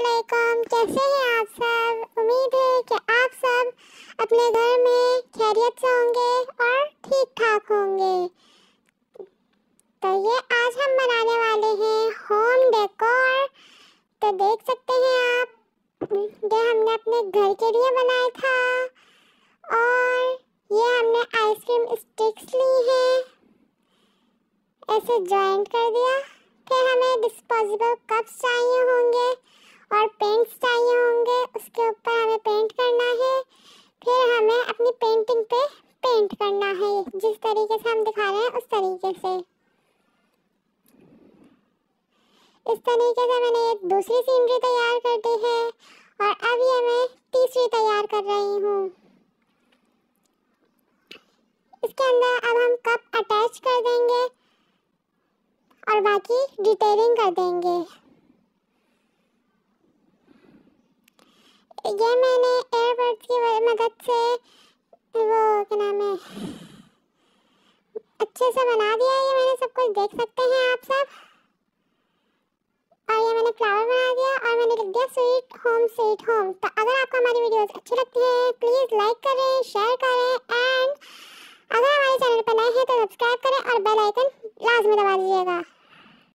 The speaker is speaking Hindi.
अस्सलाम कैसे हैं आप सब उम्मीद है कि आप सब अपने घर में खैरियत से होंगे और ठीक ठाक होंगे तो ये आज हम बनाने वाले हैं होम डेकोर तो देख सकते हैं आप ये हमने अपने घर के लिए बनाया था और ये हमने आइसक्रीम स्टिक्स ली हैं ऐसे ज्वाइंट कर दिया फिर हमें डिस्पोजेबल कप्स चाहिए होंगे और पेंट्स चाहिए होंगे उसके ऊपर हमें पेंट करना है फिर हमें अपनी पेंटिंग पे पेंट करना है जिस तरीके से हम दिखा रहे हैं उस तरीके से इस तरीके से मैंने एक दूसरी सीनरी तैयार कर दी है और अब ये मैं तीसरी तैयार कर रही हूँ इसके अंदर अब हम कप अटैच कर देंगे और बाकी डिटेलिंग कर देंगे ये मैंने एयरबड्स की मदद से वो क्या नाम है अच्छे से बना दिया है ये मैंने सब कुछ देख सकते हैं आप सब और ये मैंने फ्लावर बना दिया और मैंने लिख दिया स्वीट होम स्वीट होम तो अगर आपको हमारी वीडियोस अच्छी लगती है प्लीज़ लाइक करें शेयर करें एंड अगर हमारे चैनल पर नए हैं तो सब्सक्राइब करें और बेल आइकन लाजमी दबा दीजिएगा